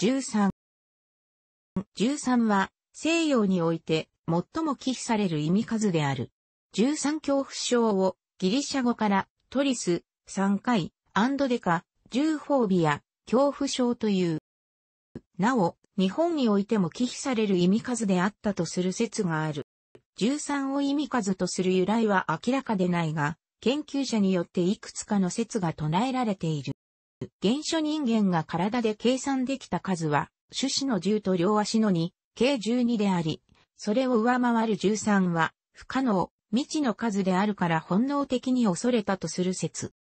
13。13は西洋において最も忌避される意味数である。13恐怖症をギリシャ語からトリス、3回、アンドデカ、重フォービア、恐怖症という。なお、日本においても忌避される意味数であったとする説がある。13を意味数とする由来は明らかでないが、研究者によっていくつかの説が唱えられている。原初人間が体で計算できた数は、種子の10と両足の2、計12であり、それを上回る13は、不可能、未知の数であるから本能的に恐れたとする説。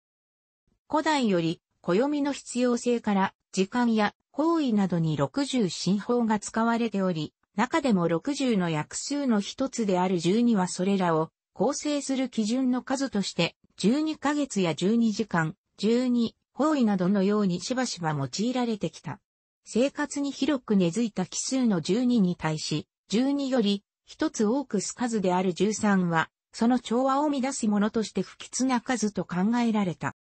古代より、暦の必要性から、時間や行為などに60進法が使われており、中でも60の約数の一つである12はそれらを構成する基準の数として、12ヶ月や12時間、12方位などのようにしばしば用いられてきた。生活に広く根付いた奇数の12に対し、12より一つ多くす数である13は、その調和を乱すものとして不吉な数と考えられた。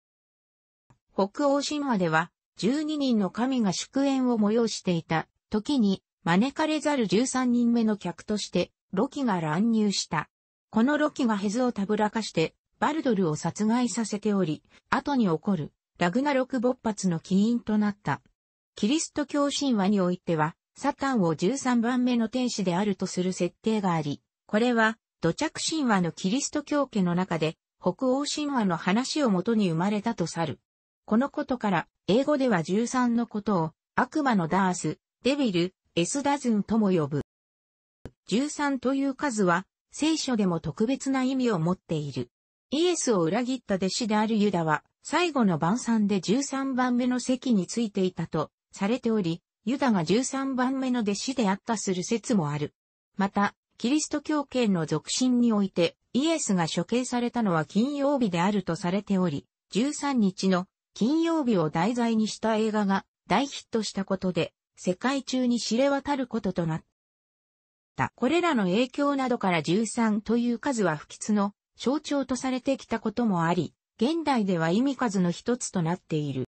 北欧神話では、12人の神が祝宴を催していた時に、招かれざる13人目の客として、ロキが乱入した。このロキがヘズをたぶらかして、バルドルを殺害させており、後に起こるラグナロク勃発の起因となった。キリスト教神話においては、サタンを13番目の天使であるとする設定があり、これは土着神話のキリスト教家の中で、北欧神話の話をもとに生まれたとさる。このことから、英語では13のことを、悪魔のダース、デビル、エスダズンとも呼ぶ。13という数は、聖書でも特別な意味を持っている。イエスを裏切った弟子であるユダは、最後の晩餐で13番目の席についていたとされており、ユダが13番目の弟子であったする説もある。また、キリスト教圏の俗信において、イエスが処刑されたのは金曜日であるとされており、13日の金曜日を題材にした映画が大ヒットしたことで、世界中に知れ渡ることとなった。これらの影響などから13という数は不吉の象徴とされてきたこともあり、現代では意味数の一つとなっている。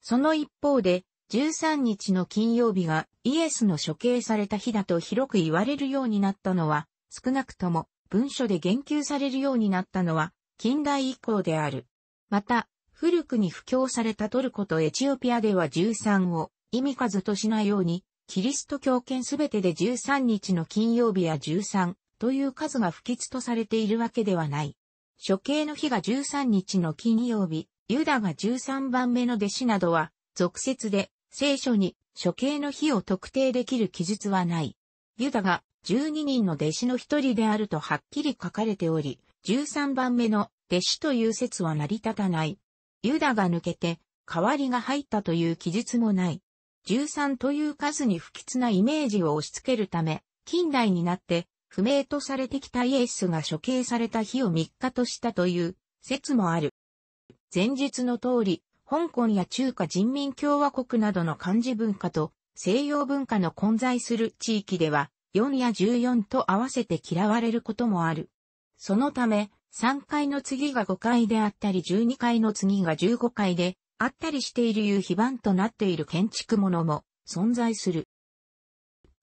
その一方で、13日の金曜日がイエスの処刑された日だと広く言われるようになったのは、少なくとも文書で言及されるようになったのは近代以降である。また、古くに布教されたトルコとエチオピアでは13を意味数としないように、キリスト教圏すべてで13日の金曜日や13という数が不吉とされているわけではない。処刑の日が13日の金曜日、ユダが13番目の弟子などは、俗説で、聖書に処刑の日を特定できる記述はない。ユダが12人の弟子の一人であるとはっきり書かれており、13番目の弟子という説は成り立たない。ユダが抜けて、代わりが入ったという記述もない。13という数に不吉なイメージを押し付けるため、近代になって不明とされてきたイエスが処刑された日を3日としたという説もある。前述の通り、香港や中華人民共和国などの漢字文化と西洋文化の混在する地域では、4や14と合わせて嫌われることもある。そのため、3階の次が5階であったり12階の次が15階であったりしているいう非番となっている建築物も存在する。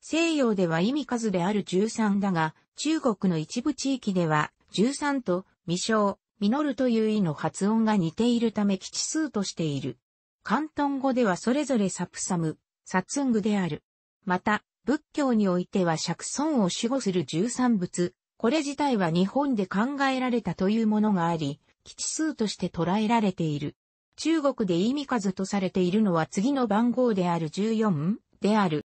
西洋では意味数である13だが、中国の一部地域では、13と、未生、実るという意の発音が似ているため基数としている。関東語ではそれぞれサプサム、サツングである。また、仏教においては釈尊を守護する十三仏、これ自体は日本で考えられたというものがあり、基地数として捉えられている。中国で意味数とされているのは次の番号である14である。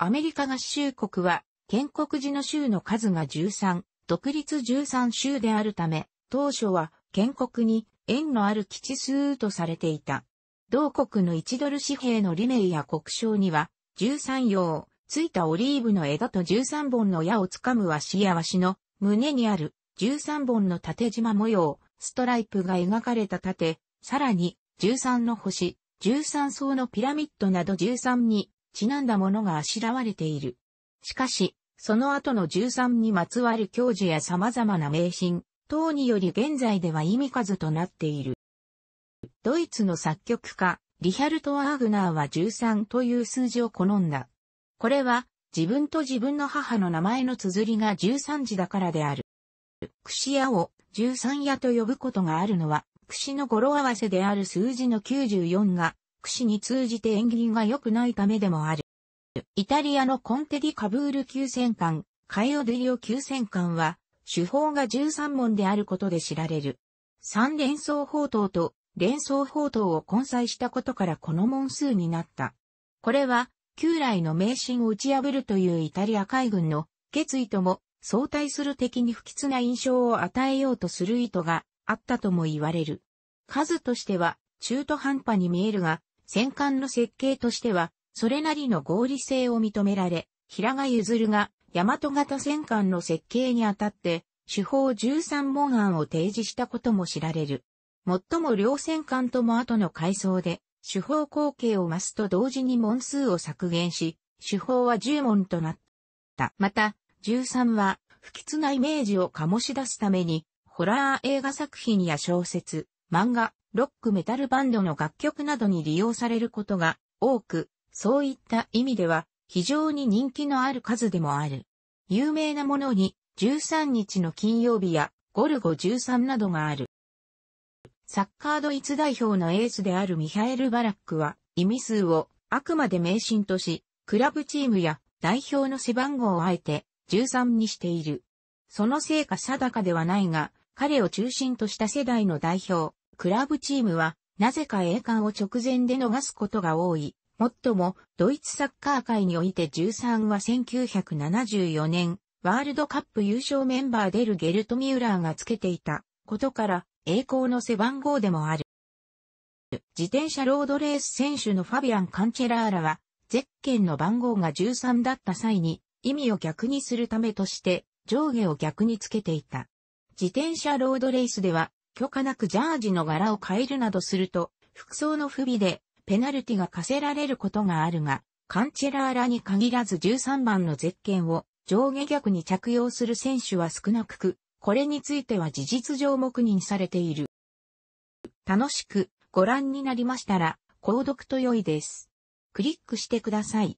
アメリカ合衆国は、建国時の州の数が13、独立13州であるため、当初は建国に縁のある基地数とされていた。同国の1ドル紙幣の理名や国章には、13葉、ついたオリーブの枝と13本の矢をつかむわしやわしの胸にある13本の縦縞模様、ストライプが描かれた盾、さらに13の星、13層のピラミッドなど13にちなんだものがあしらわれている。しかし、その後の13にまつわる教授や様々な名品、等により現在では意味数となっている。ドイツの作曲家、リヒャルト・ワーグナーは13という数字を好んだ。これは、自分と自分の母の名前の綴りが13字だからである。串屋を13屋と呼ぶことがあるのは、串の語呂合わせである数字の94が博に通じて縁起が良くないためでもある。イタリアのコンテディカブール急戦艦、カエオデリオ急戦艦は、手法が13問であることで知られる。三連想砲塔と連想砲塔を混載したことからこの問数になった。これは、旧来の迷信を打ち破るというイタリア海軍の決意とも相対する敵に不吉な印象を与えようとする意図があったとも言われる。数としては中途半端に見えるが、戦艦の設計としては、それなりの合理性を認められ、平賀譲が、大和型戦艦の設計にあたって、手法13問案を提示したことも知られる。最も両戦艦とも後の改装で、手法後継を増すと同時に問数を削減し、手法は10問となった。また、13は、不吉なイメージを醸し出すために、ホラー映画作品や小説、漫画、ロックメタルバンドの楽曲などに利用されることが多く、そういった意味では非常に人気のある数でもある。有名なものに13日の金曜日やゴルゴ13などがある。サッカードイツ代表のエースであるミハエル・バラックは意味数をあくまで迷信とし、クラブチームや代表の背番号をあえて13にしている。そのせいか定かではないが、彼を中心とした世代の代表、クラブチームは、なぜか栄冠を直前で逃すことが多い。もっとも、ドイツサッカー界において13は1974年、ワールドカップ優勝メンバーデルゲルト・ミューラーがつけていたことから、栄光の背番号でもある。自転車ロードレース選手のファビアン・カンチェラーラは、ゼッケンの番号が13だった際に、意味を逆にするためとして、上下を逆につけていた。自転車ロードレースでは、許可なくジャージの柄を変えるなどすると、服装の不備でペナルティが課せられることがあるが、カンチェラーラに限らず13番のゼッケンを上下逆に着用する選手は少なく、これについては事実上黙認されている。楽しくご覧になりましたら、購読と良いです。クリックしてください。